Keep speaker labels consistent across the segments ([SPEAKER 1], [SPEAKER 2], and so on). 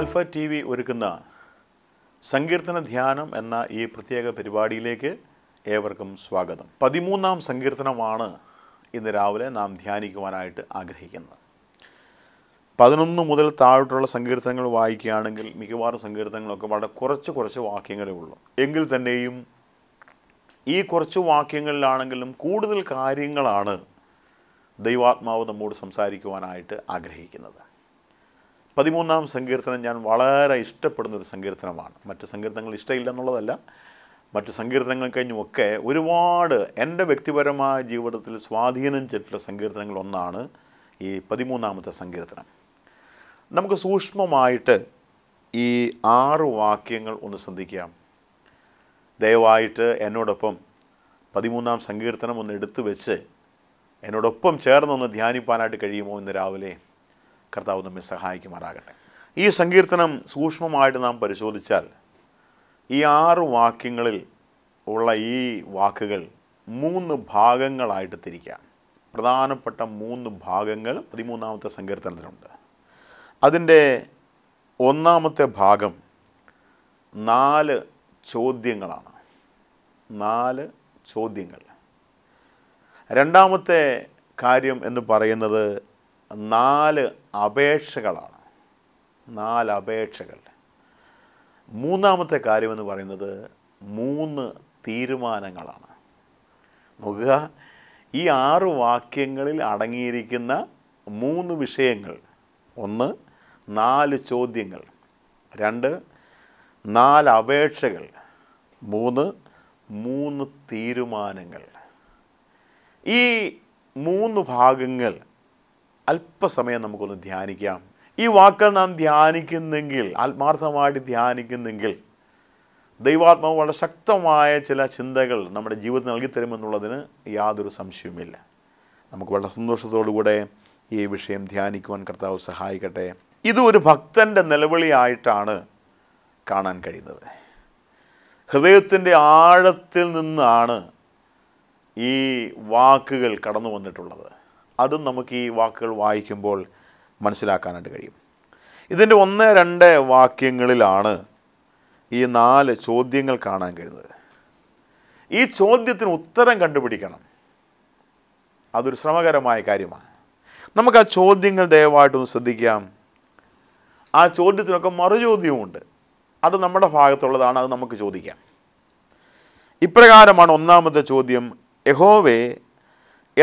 [SPEAKER 1] alpha T V ഒരുക്കുന്ന സങ്കീർത്തന ധ്യാനം എന്ന ഈ പ്രത്യേക പരിപാടിയിലേക്ക് ഏവർക്കും സ്വാഗതം പതിമൂന്നാം സങ്കീർത്തനമാണ് ഇന്ന് രാവിലെ നാം ധ്യാനിക്കുവാനായിട്ട് ആഗ്രഹിക്കുന്നത് പതിനൊന്ന് മുതൽ താഴോട്ടുള്ള സങ്കീർത്തനങ്ങൾ വായിക്കുകയാണെങ്കിൽ മിക്കവാറും സങ്കീർത്തനങ്ങളൊക്കെ വളരെ കുറച്ച് കുറച്ച് വാക്യങ്ങളേ ഉള്ളൂ എങ്കിൽ തന്നെയും ഈ കുറച്ച് വാക്യങ്ങളിലാണെങ്കിലും കൂടുതൽ കാര്യങ്ങളാണ് ദൈവാത്മാവ് നമ്മോട് സംസാരിക്കുവാനായിട്ട് ആഗ്രഹിക്കുന്നത് പതിമൂന്നാം സങ്കീർത്തനം ഞാൻ വളരെ ഇഷ്ടപ്പെടുന്ന ഒരു സങ്കീർത്തനമാണ് മറ്റ് സങ്കീർത്തനങ്ങൾ ഇഷ്ടമില്ല എന്നുള്ളതല്ല മറ്റ് സങ്കീർത്തനങ്ങൾ കഴിഞ്ഞുമൊക്കെ ഒരുപാട് എൻ്റെ വ്യക്തിപരമായ ജീവിതത്തിൽ സ്വാധീനം ചെയ്തിട്ടുള്ള സങ്കീർത്തനങ്ങൾ ഒന്നാണ് ഈ പതിമൂന്നാമത്തെ സങ്കീർത്തനം നമുക്ക് സൂക്ഷ്മമായിട്ട് ഈ ആറ് വാക്യങ്ങൾ ഒന്ന് ശ്രദ്ധിക്കാം ദയവായിട്ട് എന്നോടൊപ്പം പതിമൂന്നാം സങ്കീർത്തനം ഒന്ന് എടുത്തു വെച്ച് എന്നോടൊപ്പം ചേർന്നൊന്ന് ധ്യാനിപ്പാനായിട്ട് കഴിയുമോ ഇന്ന് രാവിലെ കർത്താവ് നമ്മെ സഹായിക്കുമാറാകട്ടെ ഈ സങ്കീർത്തനം സൂക്ഷ്മമായിട്ട് നാം പരിശോധിച്ചാൽ ഈ ആറ് വാക്യങ്ങളിൽ ഉള്ള ഈ വാക്കുകൾ മൂന്ന് ഭാഗങ്ങളായിട്ട് തിരിക്കാം പ്രധാനപ്പെട്ട മൂന്ന് ഭാഗങ്ങൾ പതിമൂന്നാമത്തെ സങ്കീർത്തനത്തിനുണ്ട് അതിൻ്റെ ഒന്നാമത്തെ ഭാഗം നാല് ചോദ്യങ്ങളാണ് നാല് ചോദ്യങ്ങൾ രണ്ടാമത്തെ കാര്യം എന്ന് പറയുന്നത് നാല് അപേക്ഷകളാണ് നാല് അപേക്ഷകൾ മൂന്നാമത്തെ കാര്യമെന്ന് പറയുന്നത് മൂന്ന് തീരുമാനങ്ങളാണ് നോക്കുക ഈ ആറ് വാക്യങ്ങളിൽ അടങ്ങിയിരിക്കുന്ന മൂന്ന് വിഷയങ്ങൾ ഒന്ന് നാല് ചോദ്യങ്ങൾ രണ്ട് നാല് അപേക്ഷകൾ മൂന്ന് മൂന്ന് തീരുമാനങ്ങൾ ഈ മൂന്ന് ഭാഗങ്ങൾ അല്പസമയം നമുക്കൊന്ന് ധ്യാനിക്കാം ഈ വാക്കുകൾ നാം ധ്യാനിക്കുന്നെങ്കിൽ ആത്മാർത്ഥമായിട്ട് ധ്യാനിക്കുന്നെങ്കിൽ ദൈവാത്മാവ് വളരെ ശക്തമായ ചില ചിന്തകൾ നമ്മുടെ ജീവിതത്തിൽ നൽകിത്തരുമെന്നുള്ളതിന് യാതൊരു സംശയവുമില്ല നമുക്ക് വളരെ സന്തോഷത്തോടുകൂടെ ഈ വിഷയം ധ്യാനിക്കുവാൻ കർത്താവ് സഹായിക്കട്ടെ ഇത് ഒരു ഭക്തൻ്റെ നിലവിളിയായിട്ടാണ് കാണാൻ കഴിയുന്നത് ഹൃദയത്തിൻ്റെ ആഴത്തിൽ നിന്നാണ് ഈ വാക്കുകൾ കടന്നു വന്നിട്ടുള്ളത് അതും നമുക്ക് ഈ വാക്കുകൾ വായിക്കുമ്പോൾ മനസ്സിലാക്കാനായിട്ട് കഴിയും ഇതിൻ്റെ ഒന്ന് രണ്ട് വാക്യങ്ങളിലാണ് ഈ നാല് ചോദ്യങ്ങൾ കാണാൻ കഴിയുന്നത് ഈ ചോദ്യത്തിന് ഉത്തരം കണ്ടുപിടിക്കണം അതൊരു ശ്രമകരമായ കാര്യമാണ് നമുക്ക് ആ ചോദ്യങ്ങൾ ദയവായിട്ടൊന്ന് ശ്രദ്ധിക്കാം ആ ചോദ്യത്തിനൊക്കെ മറുചോദ്യവുമുണ്ട് അത് നമ്മുടെ ഭാഗത്തുള്ളതാണ് അത് നമുക്ക് ചോദിക്കാം ഇപ്രകാരമാണ് ഒന്നാമത്തെ ചോദ്യം യഹോവേ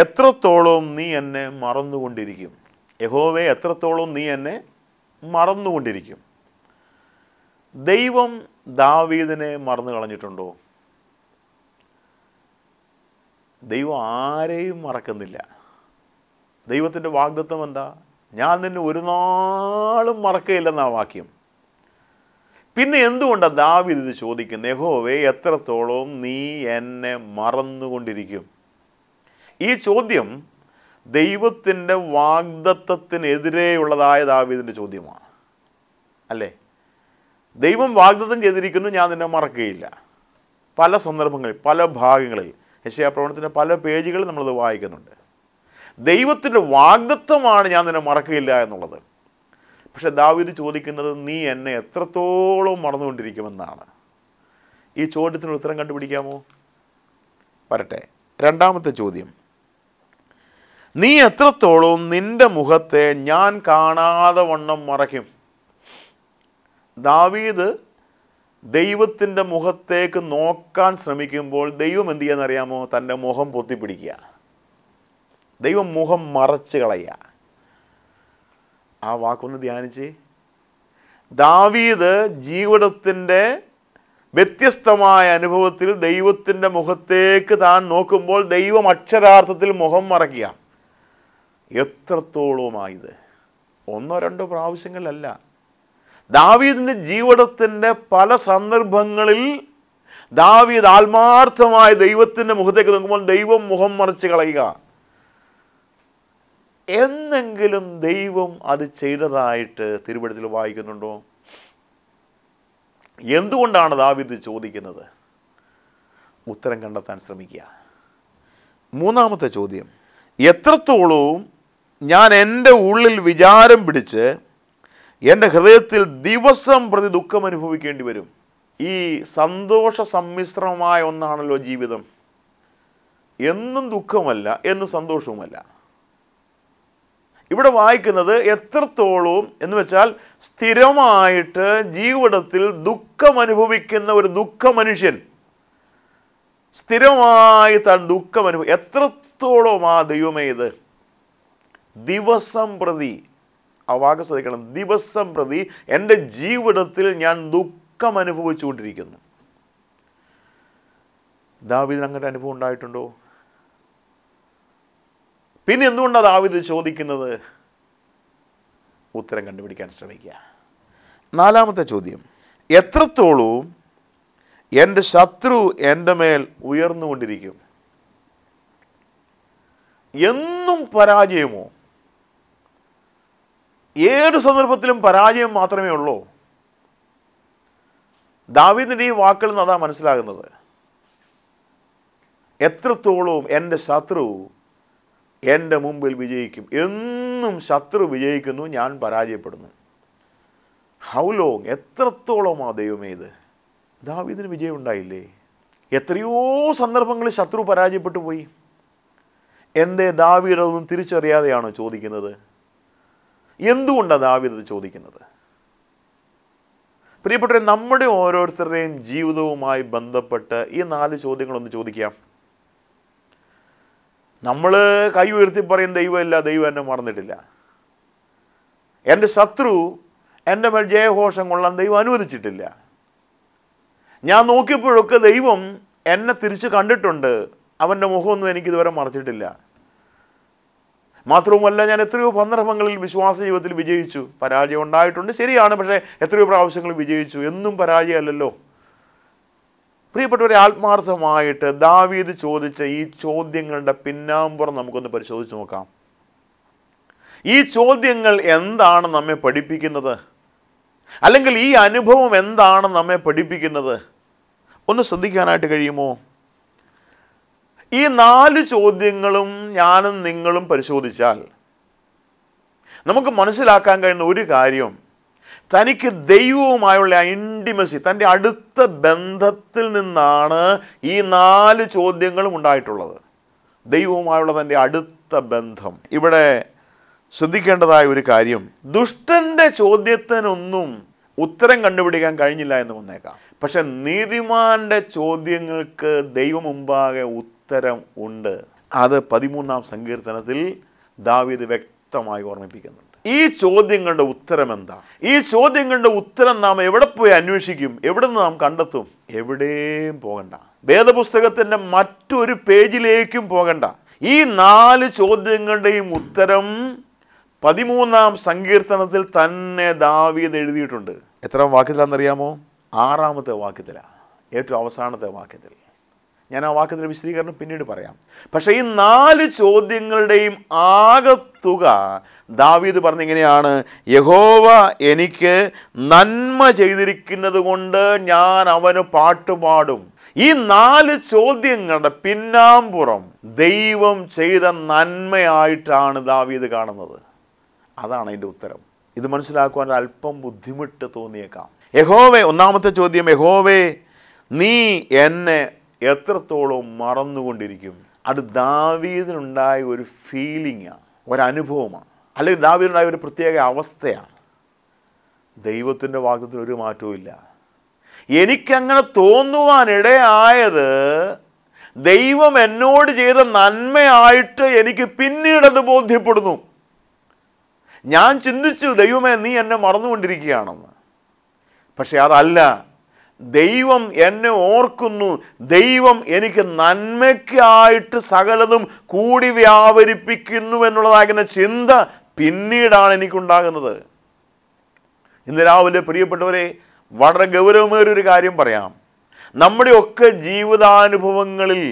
[SPEAKER 1] എത്രത്തോളം നീ എന്നെ മറന്നുകൊണ്ടിരിക്കും യഹോവെ എത്രത്തോളം നീ എന്നെ മറന്നുകൊണ്ടിരിക്കും ദൈവം ദാവീദിനെ മറന്നു കളഞ്ഞിട്ടുണ്ടോ ദൈവം ആരെയും മറക്കുന്നില്ല ദൈവത്തിൻ്റെ വാഗ്ദത്വം എന്താ ഞാൻ നിന്നെ ഒരു നാളും മറക്കുകയില്ലെന്നാ വാക്യം പിന്നെ എന്തുകൊണ്ടാണ് ദാവിദ് ഇത് ചോദിക്കുന്നത് യഹോവേ എത്രത്തോളം നീ എന്നെ മറന്നുകൊണ്ടിരിക്കും ഈ ചോദ്യം ദൈവത്തിൻ്റെ വാഗ്ദത്വത്തിനെതിരെയുള്ളതായ ദാവീദിൻ്റെ ചോദ്യമാണ് അല്ലേ ദൈവം വാഗ്ദത്തം ചെയ്തിരിക്കുന്നു ഞാൻ നിന്നെ മറക്കുകയില്ല പല സന്ദർഭങ്ങളിൽ പല ഭാഗങ്ങളിൽ യശയാപ്രവണത്തിൻ്റെ പല പേജുകളിൽ നമ്മളത് വായിക്കുന്നുണ്ട് ദൈവത്തിൻ്റെ വാഗ്ദത്വമാണ് ഞാൻ നിന്നെ മറക്കുകയില്ല എന്നുള്ളത് പക്ഷേ ദാവീദ് ചോദിക്കുന്നത് നീ എന്നെ എത്രത്തോളം മറന്നുകൊണ്ടിരിക്കുമെന്നാണ് ഈ ചോദ്യത്തിന് ഉത്തരം കണ്ടുപിടിക്കാമോ വരട്ടെ രണ്ടാമത്തെ ചോദ്യം നീ എത്രത്തോളം നിന്റെ മുഖത്തെ ഞാൻ കാണാതെ വണ്ണം മറയ്ക്കും ദാവീദ് ദൈവത്തിൻ്റെ മുഖത്തേക്ക് നോക്കാൻ ശ്രമിക്കുമ്പോൾ ദൈവം എന്ത് ചെയ്യാന്നറിയാമോ തൻ്റെ മുഖം പൊത്തിപ്പിടിക്കുക ദൈവം മുഖം മറച്ച് കളയുക ആ വാക്കൊന്ന് ധ്യാനിച്ച് ദാവീദ് ജീവിതത്തിൻ്റെ വ്യത്യസ്തമായ അനുഭവത്തിൽ ദൈവത്തിൻ്റെ മുഖത്തേക്ക് താൻ നോക്കുമ്പോൾ ദൈവം അക്ഷരാർത്ഥത്തിൽ മുഖം മറയ്ക്കുക എത്രത്തോളമായത് ഒന്നോ രണ്ടോ പ്രാവശ്യങ്ങളല്ല ദാവീദിൻ്റെ ജീവിതത്തിൻ്റെ പല സന്ദർഭങ്ങളിൽ ദാവീദ് ആത്മാർത്ഥമായ ദൈവത്തിൻ്റെ മുഖത്തേക്ക് നോക്കുമ്പോൾ ദൈവം മുഖം മറിച്ച് കളയുക എന്നെങ്കിലും ദൈവം അത് ചെയ്തതായിട്ട് തിരുവഴുത്തിൽ വായിക്കുന്നുണ്ടോ എന്തുകൊണ്ടാണ് ദാവീദ് ചോദിക്കുന്നത് ഉത്തരം കണ്ടെത്താൻ ശ്രമിക്കുക മൂന്നാമത്തെ ചോദ്യം എത്രത്തോളവും ഞാൻ എൻ്റെ ഉള്ളിൽ വിചാരം പിടിച്ച് എൻ്റെ ഹൃദയത്തിൽ ദിവസം പ്രതി ദുഃഖം അനുഭവിക്കേണ്ടി വരും ഈ സന്തോഷ സമ്മിശ്രമായ ഒന്നാണല്ലോ ജീവിതം എന്നും ദുഃഖമല്ല എന്നും സന്തോഷവുമല്ല ഇവിടെ വായിക്കുന്നത് എത്രത്തോളം എന്ന് വെച്ചാൽ സ്ഥിരമായിട്ട് ജീവിതത്തിൽ ദുഃഖം അനുഭവിക്കുന്ന ഒരു ദുഃഖ മനുഷ്യൻ സ്ഥിരമായി താൻ ദുഃഖം എത്രത്തോളം ആ ദൈവമേ ഇത് ദിവസം പ്രതി ആ വാക്ക് ശ്രദ്ധിക്കണം ദിവസം പ്രതി എൻ്റെ ജീവിതത്തിൽ ഞാൻ ദുഃഖം അനുഭവിച്ചുകൊണ്ടിരിക്കുന്നു ദാവിദിന് അങ്ങനെ അനുഭവം ഉണ്ടായിട്ടുണ്ടോ പിന്നെ എന്തുകൊണ്ടാണ് ദാവിദ് ചോദിക്കുന്നത് ഉത്തരം കണ്ടുപിടിക്കാൻ ശ്രമിക്കുക നാലാമത്തെ ചോദ്യം എത്രത്തോളവും എൻ്റെ ശത്രു എൻ്റെ മേൽ ഉയർന്നുകൊണ്ടിരിക്കും എന്നും പരാജയമോ ഏത് സന്ദർഭത്തിലും പരാജയം മാത്രമേ ഉള്ളൂ ദാവിദിൻ്റെ ഈ വാക്കുകളിൽ നിന്ന് അതാ മനസ്സിലാകുന്നത് എത്രത്തോളവും എൻ്റെ ശത്രു എൻ്റെ മുമ്പിൽ വിജയിക്കും എന്നും ശത്രു വിജയിക്കുന്നു ഞാൻ പരാജയപ്പെടുന്നു ഹൗ ലോങ് എത്രത്തോളം ആ ദൈവമേ ഇത് ദാവിദിന് വിജയം ഉണ്ടായില്ലേ എത്രയോ സന്ദർഭങ്ങളിൽ ശത്രു പരാജയപ്പെട്ടു പോയി എന്തേ ദാവിയുടെ ഒന്നും തിരിച്ചറിയാതെയാണോ ചോദിക്കുന്നത് എന്തുകൊണ്ടാണ് ദാവിദ് ചോദിക്കുന്നത് പ്രിയപ്പെട്ടവരെ നമ്മുടെ ഓരോരുത്തരുടെയും ജീവിതവുമായി ബന്ധപ്പെട്ട് ഈ നാല് ചോദ്യങ്ങളൊന്ന് ചോദിക്കാം നമ്മൾ കൈ ഉയർത്തി പറയും ദൈവമില്ല ദൈവം എന്നെ മറന്നിട്ടില്ല എൻ്റെ ശത്രു എൻ്റെ മേൽ ജയഘോഷം കൊള്ളാൻ ദൈവം അനുവദിച്ചിട്ടില്ല ഞാൻ നോക്കിയപ്പോഴൊക്കെ ദൈവം എന്നെ തിരിച്ച് കണ്ടിട്ടുണ്ട് അവൻ്റെ മുഖമൊന്നും എനിക്കിതുവരെ മറച്ചിട്ടില്ല മാത്രവുമല്ല ഞാൻ എത്രയോ സന്ദർഭങ്ങളിൽ വിശ്വാസ ജീവിതത്തിൽ വിജയിച്ചു പരാജയം ഉണ്ടായിട്ടുണ്ട് ശരിയാണ് പക്ഷേ എത്രയോ പ്രാവശ്യങ്ങൾ വിജയിച്ചു എന്നും പരാജയമല്ലല്ലോ പ്രിയപ്പെട്ടവരെ ആത്മാർത്ഥമായിട്ട് ദാവീദ് ചോദിച്ച ഈ ചോദ്യങ്ങളുടെ പിന്നാമ്പുറം നമുക്കൊന്ന് പരിശോധിച്ച് നോക്കാം ഈ ചോദ്യങ്ങൾ എന്താണ് നമ്മെ പഠിപ്പിക്കുന്നത് അല്ലെങ്കിൽ ഈ അനുഭവം എന്താണ് നമ്മെ പഠിപ്പിക്കുന്നത് ഒന്ന് ശ്രദ്ധിക്കാനായിട്ട് കഴിയുമോ ഈ നാല് ചോദ്യങ്ങളും ഞാനും നിങ്ങളും പരിശോധിച്ചാൽ നമുക്ക് മനസ്സിലാക്കാൻ കഴിയുന്ന ഒരു കാര്യം തനിക്ക് ദൈവവുമായുള്ള ആ ഇൻറ്റിമസി തൻ്റെ അടുത്ത ബന്ധത്തിൽ നിന്നാണ് ഈ നാല് ചോദ്യങ്ങളും ഉണ്ടായിട്ടുള്ളത് ദൈവവുമായുള്ള തൻ്റെ അടുത്ത ബന്ധം ഇവിടെ ശ്രദ്ധിക്കേണ്ടതായ ഒരു കാര്യം ദുഷ്ടൻ്റെ ചോദ്യത്തിനൊന്നും ഉത്തരം കണ്ടുപിടിക്കാൻ കഴിഞ്ഞില്ല എന്ന് വന്നേക്കാം പക്ഷെ നീതിമാന്റെ ചോദ്യങ്ങൾക്ക് ദൈവം മുമ്പാകെ ഉത്തരം ഉണ്ട് അത് പതിമൂന്നാം സങ്കീർത്തനത്തിൽ ദാവീദ് വ്യക്തമായി ഓർമ്മിപ്പിക്കുന്നുണ്ട് ഈ ചോദ്യങ്ങളുടെ ഉത്തരം എന്താ ഈ ചോദ്യങ്ങളുടെ ഉത്തരം നാം എവിടെ പോയി അന്വേഷിക്കും എവിടെ നിന്ന് നാം കണ്ടെത്തും എവിടെയും പോകണ്ട വേദപുസ്തകത്തിൻ്റെ മറ്റൊരു പേജിലേക്കും പോകണ്ട ഈ നാല് ചോദ്യങ്ങളുടെയും ഉത്തരം പതിമൂന്നാം സങ്കീർത്തനത്തിൽ തന്നെ ദാവീദ് എഴുതിയിട്ടുണ്ട് എത്ര വാക്യത്തിലാണെന്നറിയാമോ ആറാമത്തെ വാക്യത്തിലാണ് ഏറ്റവും അവസാനത്തെ വാക്യത്തിൽ ഞാൻ ആ വാക്കത്തിൻ്റെ വിശദീകരണം പിന്നീട് പറയാം പക്ഷേ ഈ നാല് ചോദ്യങ്ങളുടെയും ആകത്തുക ദാവീദ് പറഞ്ഞിങ്ങനെയാണ് യഹോവ എനിക്ക് നന്മ ചെയ്തിരിക്കുന്നത് കൊണ്ട് ഞാൻ അവന് പാട്ടുപാടും ഈ നാല് ചോദ്യങ്ങളുടെ പിന്നാമ്പുറം ദൈവം ചെയ്ത നന്മയായിട്ടാണ് ദാവീദ് കാണുന്നത് അതാണ് അതിൻ്റെ ഉത്തരം ഇത് മനസ്സിലാക്കുവാൻ അല്പം ബുദ്ധിമുട്ട് തോന്നിയേക്കാം യഹോവേ ഒന്നാമത്തെ ചോദ്യം യഹോവേ നീ എന്നെ എത്രത്തോളം മറന്നുകൊണ്ടിരിക്കും അത് ദാവീദിനുണ്ടായ ഒരു ഫീലിങ്ങാണ് ഒരനുഭവമാണ് അല്ലെങ്കിൽ ദാവീദിനുണ്ടായ ഒരു പ്രത്യേക അവസ്ഥയാണ് ദൈവത്തിൻ്റെ വാക്യത്തിന് ഒരു മാറ്റവുമില്ല എനിക്കങ്ങനെ തോന്നുവാനിടയായത് ദൈവം എന്നോട് ചെയ്ത നന്മയായിട്ട് എനിക്ക് പിന്നീടത് ബോധ്യപ്പെടുന്നു ഞാൻ ചിന്തിച്ചു ദൈവമേ നീ എന്നെ മറന്നുകൊണ്ടിരിക്കുകയാണെന്ന് പക്ഷേ അതല്ല ദൈവം എന്നെ ഓർക്കുന്നു ദൈവം എനിക്ക് നന്മയ്ക്കായിട്ട് സകലതും കൂടി വ്യാപരിപ്പിക്കുന്നു എന്നുള്ളതാകുന്ന ചിന്ത പിന്നീടാണ് എനിക്കുണ്ടാകുന്നത് ഇന്ന് രാവിലെ പ്രിയപ്പെട്ടവരെ വളരെ ഗൗരവമേറിയൊരു കാര്യം പറയാം നമ്മുടെയൊക്കെ ജീവിതാനുഭവങ്ങളിൽ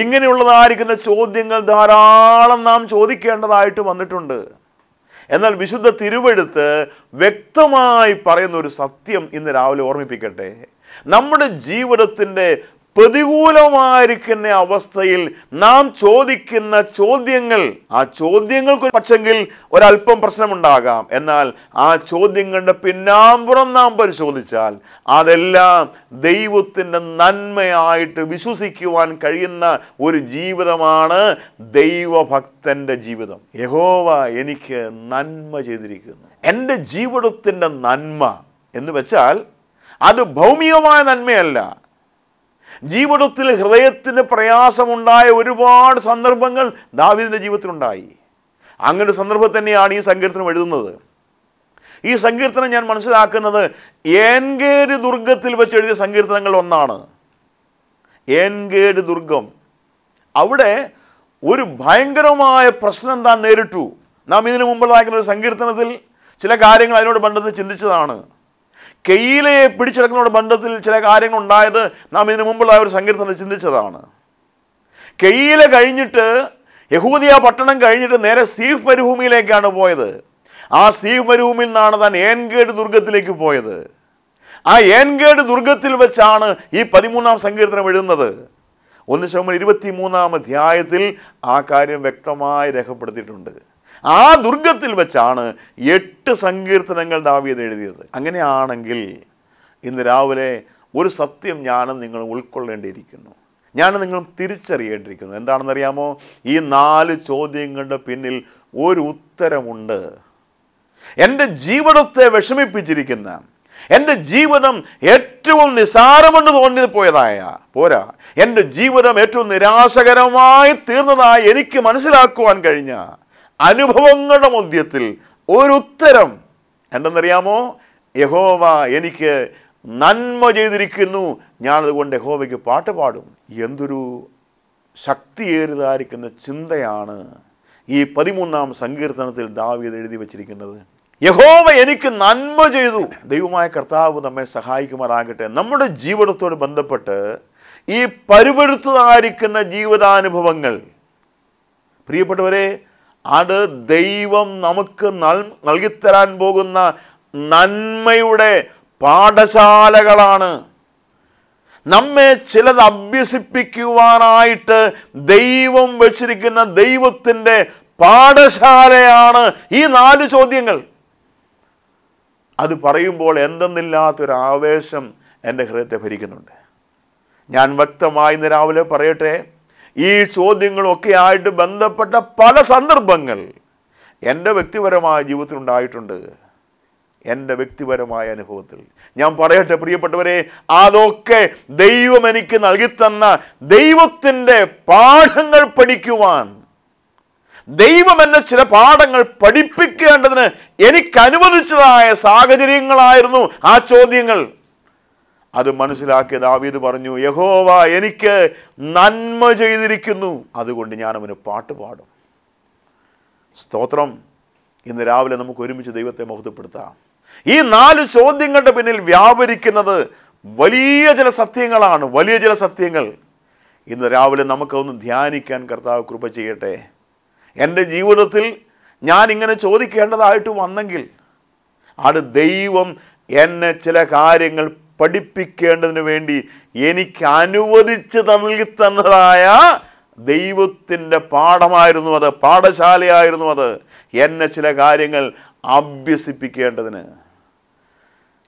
[SPEAKER 1] ഇങ്ങനെയുള്ളതായിരിക്കുന്ന ചോദ്യങ്ങൾ ധാരാളം നാം ചോദിക്കേണ്ടതായിട്ട് വന്നിട്ടുണ്ട് എന്നാൽ വിശുദ്ധ തിരുവെടുത്ത് വ്യക്തമായി പറയുന്ന ഒരു സത്യം ഇന്ന് രാവിലെ ഓർമ്മിപ്പിക്കട്ടെ നമ്മുടെ ജീവിതത്തിൻ്റെ പ്രതികൂലമായിരിക്കുന്ന അവസ്ഥയിൽ നാം ചോദിക്കുന്ന ചോദ്യങ്ങൾ ആ ചോദ്യങ്ങൾക്ക് പക്ഷെങ്കിൽ ഒരല്പം പ്രശ്നമുണ്ടാകാം എന്നാൽ ആ ചോദ്യങ്ങളുടെ പിന്നാമ്പുറം നാം പരിശോധിച്ചാൽ അതെല്ലാം ദൈവത്തിൻ്റെ നന്മയായിട്ട് വിശ്വസിക്കുവാൻ കഴിയുന്ന ഒരു ജീവിതമാണ് ദൈവഭക്തൻ്റെ ജീവിതം യഹോവ എനിക്ക് നന്മ ചെയ്തിരിക്കുന്നു എൻ്റെ ജീവിതത്തിൻ്റെ നന്മ എന്ന് വെച്ചാൽ അത് ഭൗമികമായ നന്മയല്ല ജീവിതത്തിൽ ഹൃദയത്തിന് പ്രയാസമുണ്ടായ ഒരുപാട് സന്ദർഭങ്ങൾ ദാവിദിൻ്റെ ജീവിതത്തിലുണ്ടായി അങ്ങനെ ഒരു സന്ദർഭം തന്നെയാണ് ഈ സങ്കീർത്തനം എഴുതുന്നത് ഈ സങ്കീർത്തനം ഞാൻ മനസ്സിലാക്കുന്നത് ഏൻഗേര് ദുർഗത്തിൽ വെച്ച് എഴുതിയ സങ്കീർത്തനങ്ങൾ ഒന്നാണ് ഏൻഗേഡ് ദുർഗം അവിടെ ഒരു ഭയങ്കരമായ പ്രശ്നം താൻ നേരിട്ടു നാം ഇതിനു മുമ്പ് വായിക്കുന്ന ഒരു സങ്കീർത്തനത്തിൽ ചില കാര്യങ്ങൾ അതിനോട് ബന്ധത്തിൽ ചിന്തിച്ചതാണ് കെയിലയെ പിടിച്ചെടുക്കുന്നതോട് ബന്ധത്തിൽ ചില കാര്യങ്ങൾ ഉണ്ടായത് നാം ഇതിനു മുമ്പുള്ള ഒരു സങ്കീർത്തനം ചിന്തിച്ചതാണ് കെയില കഴിഞ്ഞിട്ട് യഹൂദിയ പട്ടണം കഴിഞ്ഞിട്ട് നേരെ സീഫ് മരുഭൂമിയിലേക്കാണ് പോയത് ആ സീഫ് മരുഭൂമിയിൽ നിന്നാണ് താൻ ഏൻഗേഡ് ദുർഗത്തിലേക്ക് പോയത് ആ ഏൻഗേഡ് ദുർഗത്തിൽ വെച്ചാണ് ഈ പതിമൂന്നാം സങ്കീർത്തനം എഴുതുന്നത് ഒന്ന് ശമ്പൻ ഇരുപത്തി മൂന്നാം അധ്യായത്തിൽ ആ കാര്യം വ്യക്തമായി രേഖപ്പെടുത്തിയിട്ടുണ്ട് ആ ദുർഗത്തിൽ വെച്ചാണ് എട്ട് സങ്കീർത്തനങ്ങൾ ദാവീദ് എഴുതിയത് അങ്ങനെയാണെങ്കിൽ ഇന്ന് രാവിലെ ഒരു സത്യം ഞാനും നിങ്ങൾ ഉൾക്കൊള്ളേണ്ടിയിരിക്കുന്നു ഞാനും നിങ്ങളും തിരിച്ചറിയേണ്ടിയിരിക്കുന്നു എന്താണെന്നറിയാമോ ഈ നാല് ചോദ്യങ്ങളുടെ പിന്നിൽ ഒരു ഉത്തരമുണ്ട് എൻ്റെ ജീവിതത്തെ വിഷമിപ്പിച്ചിരിക്കുന്ന എൻ്റെ ജീവിതം ഏറ്റവും നിസാരമെന്ന് തോന്നി പോയതായ പോരാ എൻ്റെ ജീവിതം ഏറ്റവും നിരാശകരമായി തീർന്നതായി എനിക്ക് മനസ്സിലാക്കുവാൻ കഴിഞ്ഞ അനുഭവങ്ങളുടെ മധ്യത്തിൽ ഒരുത്തരം എന്തെന്നറിയാമോ യഹോവ എനിക്ക് നന്മ ചെയ്തിരിക്കുന്നു ഞാനതുകൊണ്ട് യഹോവയ്ക്ക് പാട്ട് പാടും എന്തൊരു ശക്തിയേറിയതായിരിക്കുന്ന ചിന്തയാണ് ഈ പതിമൂന്നാം സങ്കീർത്തനത്തിൽ ദാവിയത് എഴുതി വച്ചിരിക്കുന്നത് യഹോവ എനിക്ക് നന്മ ചെയ്തു ദൈവമായ കർത്താവ് നമ്മെ സഹായിക്കുമാറാകട്ടെ നമ്മുടെ ജീവിതത്തോട് ബന്ധപ്പെട്ട് ഈ പരുപരുത്തതായിരിക്കുന്ന ജീവിതാനുഭവങ്ങൾ പ്രിയപ്പെട്ടവരെ അത് ദൈവം നമുക്ക് നൽ നൽകിത്തരാൻ പോകുന്ന നന്മയുടെ പാഠശാലകളാണ് നമ്മെ ചിലത് അഭ്യസിപ്പിക്കുവാനായിട്ട് ദൈവം വച്ചിരിക്കുന്ന ദൈവത്തിൻ്റെ പാഠശാലയാണ് ഈ നാല് ചോദ്യങ്ങൾ അത് പറയുമ്പോൾ എന്തെന്നില്ലാത്തൊരു ആവേശം എൻ്റെ ഹൃദയത്തെ ഭരിക്കുന്നുണ്ട് ഞാൻ വ്യക്തമായി ഇന്ന് രാവിലെ പറയട്ടെ ഈ ചോദ്യങ്ങളൊക്കെ ആയിട്ട് ബന്ധപ്പെട്ട പല സന്ദർഭങ്ങൾ എൻ്റെ വ്യക്തിപരമായ ജീവിതത്തിൽ ഉണ്ടായിട്ടുണ്ട് എൻ്റെ വ്യക്തിപരമായ അനുഭവത്തിൽ ഞാൻ പറയട്ടെ പ്രിയപ്പെട്ടവരെ അതൊക്കെ ദൈവം എനിക്ക് നൽകിത്തന്ന ദൈവത്തിൻ്റെ പാഠങ്ങൾ പഠിക്കുവാൻ ദൈവം എന്നെ ചില പാഠങ്ങൾ പഠിപ്പിക്കേണ്ടതിന് എനിക്ക് അനുവദിച്ചതായ സാഹചര്യങ്ങളായിരുന്നു ആ ചോദ്യങ്ങൾ അത് മനസ്സിലാക്കിയ ദാവീദ് പറഞ്ഞു യഹോവ എനിക്ക് നന്മ ചെയ്തിരിക്കുന്നു അതുകൊണ്ട് ഞാൻ അവന് പാട്ട് പാടും സ്തോത്രം ഇന്ന് രാവിലെ നമുക്ക് ഒരുമിച്ച് ദൈവത്തെ മുഹത്തപ്പെടുത്താം ഈ നാല് ചോദ്യങ്ങളുടെ പിന്നിൽ വ്യാപരിക്കുന്നത് വലിയ ചില സത്യങ്ങളാണ് വലിയ ചില സത്യങ്ങൾ ഇന്ന് രാവിലെ നമുക്കൊന്ന് ധ്യാനിക്കാൻ കർത്താവ് കൃപ ചെയ്യട്ടെ എൻ്റെ ജീവിതത്തിൽ ഞാൻ ഇങ്ങനെ ചോദിക്കേണ്ടതായിട്ട് വന്നെങ്കിൽ അത് ദൈവം എന്നെ ചില കാര്യങ്ങൾ പഠിപ്പിക്കേണ്ടതിന് വേണ്ടി എനിക്ക് അനുവദിച്ച് നൽകി തന്നതായ ദൈവത്തിൻ്റെ പാഠമായിരുന്നു അത് പാഠശാലയായിരുന്നു അത് എന്നെ ചില കാര്യങ്ങൾ അഭ്യസിപ്പിക്കേണ്ടതിന്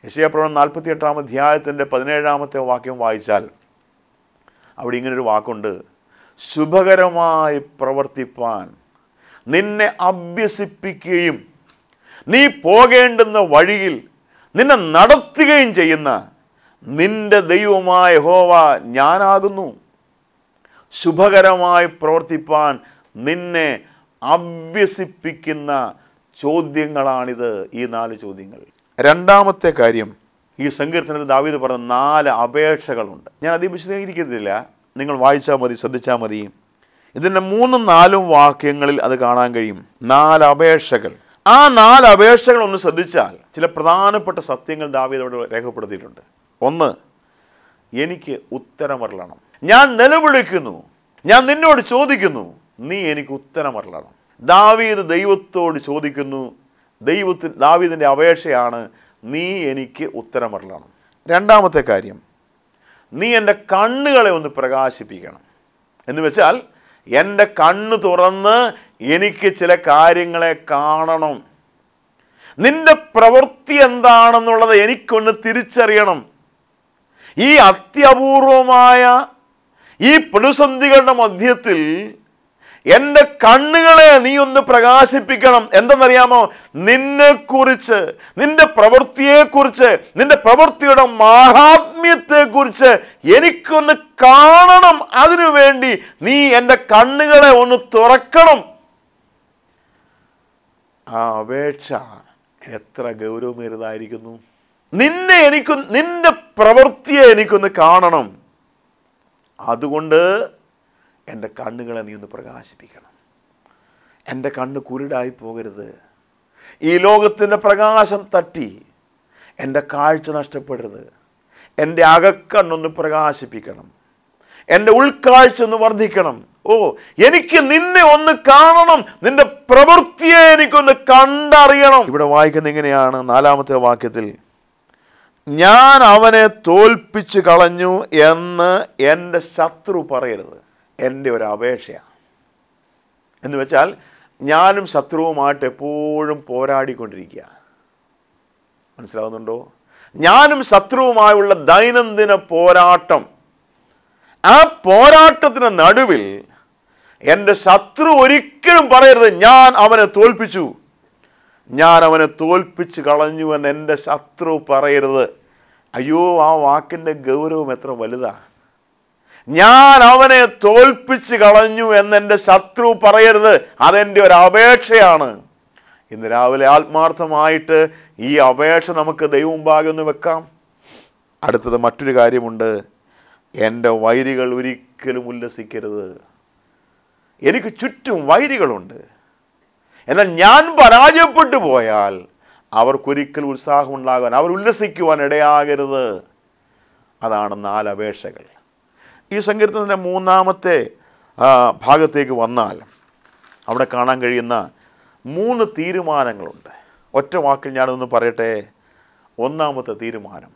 [SPEAKER 1] യശയപ്രവണം നാൽപ്പത്തി എട്ടാം അധ്യായത്തിൻ്റെ പതിനേഴാമത്തെ വാക്യം വായിച്ചാൽ അവിടെ ഇങ്ങനൊരു വാക്കുണ്ട് ശുഭകരമായി പ്രവർത്തിപ്പാൻ നിന്നെ അഭ്യസിപ്പിക്കുകയും നീ പോകേണ്ടുന്ന വഴിയിൽ നിന്നെ നടത്തുകയും ചെയ്യുന്ന നിന്റെ ദൈവമായ ഹോവ ഞാനാകുന്നു ശുഭകരമായി പ്രവർത്തിപ്പാൻ നിന്നെ അഭ്യസിപ്പിക്കുന്ന ചോദ്യങ്ങളാണിത് ഈ നാല് ചോദ്യങ്ങൾ രണ്ടാമത്തെ കാര്യം ഈ സങ്കീർത്തനത്തിൽ ദാവീദ് പറഞ്ഞ നാല് അപേക്ഷകളുണ്ട് ഞാൻ അധികം വിശദീകരിക്കത്തില്ല നിങ്ങൾ വായിച്ചാൽ മതി ശ്രദ്ധിച്ചാൽ മതി ഇതിൻ്റെ മൂന്നും നാലും വാക്യങ്ങളിൽ അത് കാണാൻ കഴിയും നാല് അപേക്ഷകൾ ആ നാല് അപേക്ഷകൾ ഒന്ന് ശ്രദ്ധിച്ചാൽ ചില പ്രധാനപ്പെട്ട സത്യങ്ങൾ ദാവീദ് അവിടെ രേഖപ്പെടുത്തിയിട്ടുണ്ട് ഒന്ന് എനിക്ക് ഉത്തരമറളണം ഞാൻ നിലവിളിക്കുന്നു ഞാൻ നിന്നോട് ചോദിക്കുന്നു നീ എനിക്ക് ഉത്തരമറളണം ദാവീദ് ദൈവത്തോട് ചോദിക്കുന്നു ദൈവത്തിന് ദാവീദിൻ്റെ അപേക്ഷയാണ് നീ എനിക്ക് ഉത്തരമറളണം രണ്ടാമത്തെ കാര്യം നീ എൻ്റെ കണ്ണുകളെ ഒന്ന് പ്രകാശിപ്പിക്കണം എന്ന് വെച്ചാൽ എൻ്റെ കണ്ണ് തുറന്ന് എനിക്ക് ചില കാര്യങ്ങളെ കാണണം നിന്റെ പ്രവൃത്തി എന്താണെന്നുള്ളത് എനിക്കൊന്ന് തിരിച്ചറിയണം ഈ അത്യപൂർവമായ ഈ പ്രതിസന്ധികളുടെ മധ്യത്തിൽ എൻ്റെ കണ്ണുകളെ നീ ഒന്ന് പ്രകാശിപ്പിക്കണം എന്തെന്നറിയാമോ നിന്നെക്കുറിച്ച് നിന്റെ പ്രവൃത്തിയെക്കുറിച്ച് നിന്റെ പ്രവൃത്തിയുടെ മാഹാത്മ്യത്തെക്കുറിച്ച് എനിക്കൊന്ന് കാണണം അതിനു വേണ്ടി നീ എൻ്റെ കണ്ണുകളെ ഒന്ന് തുറക്കണം ആ അപേക്ഷ എത്ര ഗൗരവമേറിയതായിരിക്കുന്നു നിന്നെ എനിക്ക് നിന്റെ പ്രവൃത്തിയെ എനിക്കൊന്ന് കാണണം അതുകൊണ്ട് എൻ്റെ കണ്ണുകളെ നീ ഒന്ന് പ്രകാശിപ്പിക്കണം എൻ്റെ കണ്ണ് കുരുടായി പോകരുത് ഈ ലോകത്തിൻ്റെ പ്രകാശം തട്ടി എൻ്റെ കാഴ്ച നഷ്ടപ്പെടരുത് എൻ്റെ അകക്കണ്ണൊന്ന് പ്രകാശിപ്പിക്കണം എൻ്റെ ഉൾക്കാഴ്ച ഒന്ന് വർദ്ധിക്കണം ഓ എനിക്ക് നിന്നെ ഒന്ന് കാണണം നിന്റെ പ്രവൃത്തിയെ എനിക്കൊന്ന് കണ്ടറിയണം ഇവിടെ വായിക്കുന്ന ഇങ്ങനെയാണ് നാലാമത്തെ വാക്യത്തിൽ ഞാൻ അവനെ തോൽപ്പിച്ച് കളഞ്ഞു എന്ന് എൻ്റെ ശത്രു പറയരുത് എൻ്റെ ഒരു അപേക്ഷയാണ് എന്ന് വെച്ചാൽ ഞാനും ശത്രുവുമായിട്ട് എപ്പോഴും പോരാടിക്കൊണ്ടിരിക്കുക മനസ്സിലാവുന്നുണ്ടോ ഞാനും ശത്രുവുമായുള്ള ദൈനംദിന പോരാട്ടം ആ പോരാട്ടത്തിന് നടുവിൽ എൻ്റെ ശത്രു ഒരിക്കലും പറയരുത് ഞാൻ അവനെ തോൽപ്പിച്ചു ഞാൻ അവനെ തോൽപ്പിച്ച് കളഞ്ഞു എന്ന് എൻ്റെ ശത്രു പറയരുത് അയ്യോ ആ വാക്കിൻ്റെ ഗൗരവം എത്ര വലുതാ ഞാൻ അവനെ തോൽപ്പിച്ച് കളഞ്ഞു എന്നെൻ്റെ ശത്രു പറയരുത് അതെൻ്റെ ഒരു അപേക്ഷയാണ് ഇന്ന് രാവിലെ ആത്മാർത്ഥമായിട്ട് ഈ അപേക്ഷ നമുക്ക് ദൈവമുമ്പാകെ ഒന്ന് വെക്കാം അടുത്തത് മറ്റൊരു കാര്യമുണ്ട് എൻ്റെ വൈരികൾ ഒരിക്കലും ഉല്ലസിക്കരുത് എനിക്ക് ചുറ്റും വൈരികളുണ്ട് എന്നാൽ ഞാൻ പരാജയപ്പെട്ടു പോയാൽ അവർക്കൊരിക്കൽ ഉത്സാഹമുണ്ടാകാൻ അവർ ഉല്ലസിക്കുവാൻ ഇടയാകരുത് അതാണ് നാല് അപേക്ഷകൾ ഈ സങ്കീർത്തനത്തിൻ്റെ മൂന്നാമത്തെ ഭാഗത്തേക്ക് വന്നാൽ അവിടെ കാണാൻ കഴിയുന്ന മൂന്ന് തീരുമാനങ്ങളുണ്ട് ഒറ്റ വാക്കിൽ ഞാനൊന്ന് പറയട്ടെ ഒന്നാമത്തെ തീരുമാനം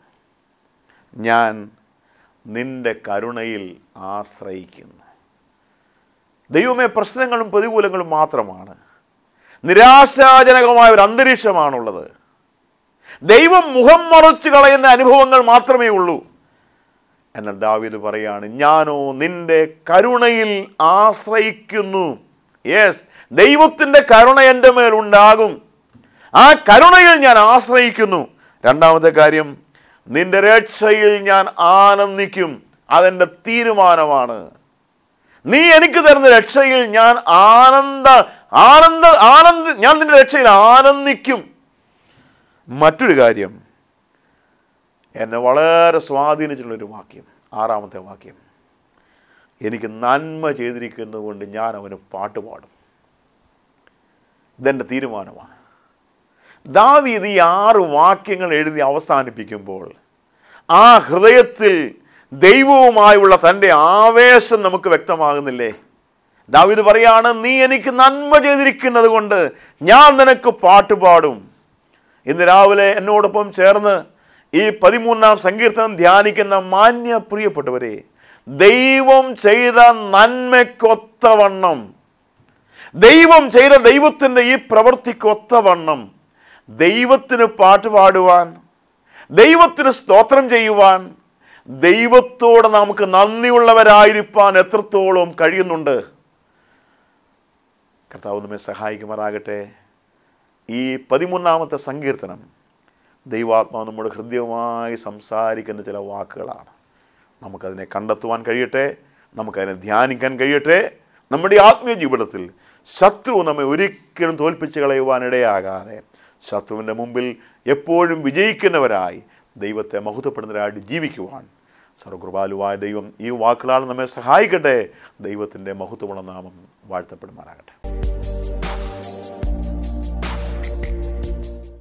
[SPEAKER 1] ഞാൻ നിൻ്റെ കരുണയിൽ ആശ്രയിക്കുന്നു ദൈവമേ പ്രശ്നങ്ങളും പ്രതികൂലങ്ങളും മാത്രമാണ് നിരാശാജനകമായ ഒരു അന്തരീക്ഷമാണുള്ളത് ദൈവം മുഖം മറച്ചു കളയുന്ന അനുഭവങ്ങൾ മാത്രമേ ഉള്ളൂ എന്നാൽ ദാവിദ് പറയാണ് ഞാനോ നിന്റെ കരുണയിൽ ആശ്രയിക്കുന്നു യെസ് ദൈവത്തിൻ്റെ കരുണ എൻ്റെ മേലുണ്ടാകും ആ കരുണയിൽ ഞാൻ ആശ്രയിക്കുന്നു രണ്ടാമത്തെ കാര്യം നിന്റെ രക്ഷയിൽ ഞാൻ ആനന്ദിക്കും അതെൻ്റെ തീരുമാനമാണ് നീ എനിക്ക് തരുന്ന രക്ഷയിൽ ഞാൻ ആനന്ദ ആനന്ദ ആനന്ദ ഞാൻ നിന്റെ രക്ഷയിൽ ആനന്ദിക്കും മറ്റൊരു കാര്യം എന്നെ വളരെ സ്വാധീനിച്ചിട്ടുള്ളൊരു വാക്യം ആറാമത്തെ വാക്യം എനിക്ക് നന്മ ചെയ്തിരിക്കുന്നതുകൊണ്ട് കൊണ്ട് ഞാൻ അവന് പാട്ട് പാടും ഇതെൻ്റെ തീരുമാനമാണ് ദാവീദ് ഈ ആറ് വാക്യങ്ങൾ എഴുതി അവസാനിപ്പിക്കുമ്പോൾ ആ ഹൃദയത്തിൽ ദൈവവുമായുള്ള തൻ്റെ ആവേശം നമുക്ക് വ്യക്തമാകുന്നില്ലേ ദാവിദ് പറയാണ് നീ എനിക്ക് നന്മ ചെയ്തിരിക്കുന്നത് കൊണ്ട് ഞാൻ നിനക്ക് പാട്ട് പാടും ഇന്ന് രാവിലെ എന്നോടൊപ്പം ചേർന്ന് ഈ പതിമൂന്നാം സങ്കീർത്തനം ധ്യാനിക്കുന്ന മാന്യ പ്രിയപ്പെട്ടവരെ ദൈവം ചെയ്ത നന്മയ്ക്കൊത്തവണ്ണം ദൈവം ചെയ്ത ദൈവത്തിൻ്റെ ഈ പ്രവൃത്തിക്കൊത്തവണ്ണം ദൈവത്തിന് പാട്ട് പാടുവാൻ ദൈവത്തിന് സ്തോത്രം ചെയ്യുവാൻ ദൈവത്തോട് നമുക്ക് നന്ദിയുള്ളവരായിരിക്കാൻ എത്രത്തോളം കഴിയുന്നുണ്ട് കർത്താവ് നമ്മെ സഹായിക്കുമാറാകട്ടെ ഈ പതിമൂന്നാമത്തെ സങ്കീർത്തനം ദൈവാത്മാവ് നമ്മുടെ ഹൃദ്യമായി സംസാരിക്കുന്ന ചില വാക്കുകളാണ് നമുക്കതിനെ കണ്ടെത്തുവാൻ കഴിയട്ടെ നമുക്കതിനെ ധ്യാനിക്കാൻ കഴിയട്ടെ നമ്മുടെ ആത്മീയ ജീവിതത്തിൽ ശത്രു നമ്മെ ഒരിക്കലും തോൽപ്പിച്ച് കളയുവാനിടയാകാതെ ശത്രുവിൻ്റെ മുമ്പിൽ എപ്പോഴും വിജയിക്കുന്നവരായി ദൈവത്തെ മഹത്വപ്പെടുന്നവരായിട്ട് ജീവിക്കുവാൻ സർവകൃപാലുവായ ദൈവം ഈ വാക്കുകളാണ് നമ്മെ സഹായിക്കട്ടെ ദൈവത്തിൻ്റെ മഹത്വമുള്ള നാമം வாழ்த்தப்படும் மாறாகட்டும்